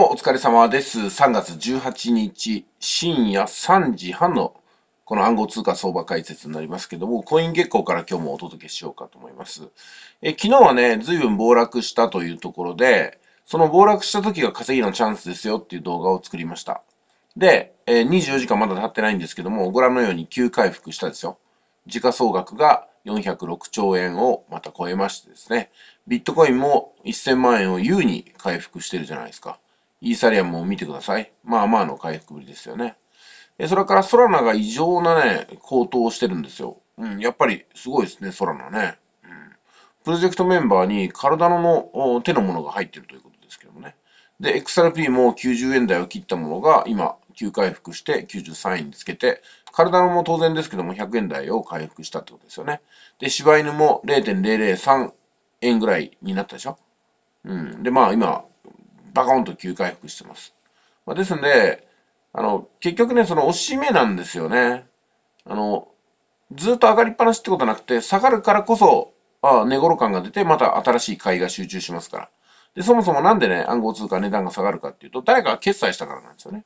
お疲れ様です。3月18日深夜3時半のこの暗号通貨相場解説になりますけども、コイン月光から今日もお届けしようかと思います。え昨日はね、随分暴落したというところで、その暴落した時が稼ぎのチャンスですよっていう動画を作りました。で、え24時間まだ経ってないんですけども、ご覧のように急回復したですよ。時価総額が406兆円をまた超えましてですね、ビットコインも1000万円を優に回復してるじゃないですか。イーサリアムを見てください。まあまあの回復ぶりですよね。えそれからソラナが異常なね、高騰してるんですよ。うん、やっぱりすごいですね、ソラナね。うん、プロジェクトメンバーに体のの手のものが入ってるということですけどもね。で、XRP も90円台を切ったものが今、急回復して93円につけて、体も当然ですけども100円台を回復したってことですよね。で、柴犬も0.003円ぐらいになったでしょ。うん。で、まあ今、バコンと急回復してます。まあ、ですんで、あの、結局ね、その押し目なんですよね。あの、ずっと上がりっぱなしってことなくて、下がるからこそ、ああ、寝頃感が出て、また新しい買いが集中しますから。で、そもそもなんでね、暗号通貨値段が下がるかっていうと、誰かが決済したからなんですよね。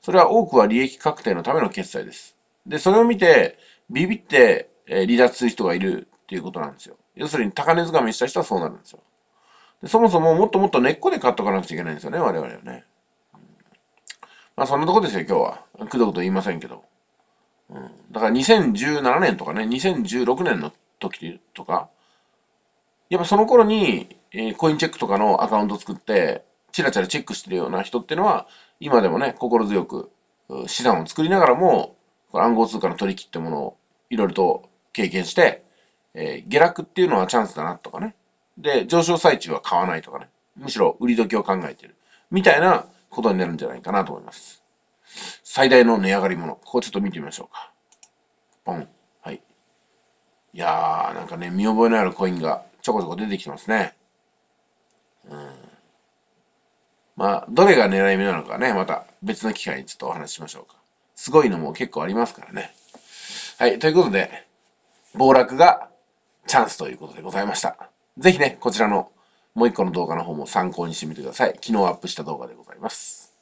それは多くは利益確定のための決済です。で、それを見て、ビビって、え離脱する人がいるっていうことなんですよ。要するに、高値掴みした人はそうなるんですよ。そもそももっともっと根っこで買っとかなくちゃいけないんですよね、我々はね。まあそんなとこですよ、今日は。くどくど言いませんけど。うん、だから2017年とかね、2016年の時とか、やっぱその頃に、えー、コインチェックとかのアカウント作って、チラチラチェックしてるような人っていうのは、今でもね、心強く資産を作りながらも、暗号通貨の取引ってものをいろいろと経験して、えー、下落っていうのはチャンスだなとかね、で、上昇最中は買わないとかね。むしろ売り時を考えてる。みたいなことになるんじゃないかなと思います。最大の値上がりもの。ここちょっと見てみましょうか。ポン。はい。いやー、なんかね、見覚えのあるコインがちょこちょこ出てきてますね。うん。まあ、どれが狙い目なのかね、また別の機会にちょっとお話ししましょうか。すごいのも結構ありますからね。はい、ということで、暴落がチャンスということでございました。ぜひね、こちらのもう一個の動画の方も参考にしてみてください。昨日アップした動画でございます。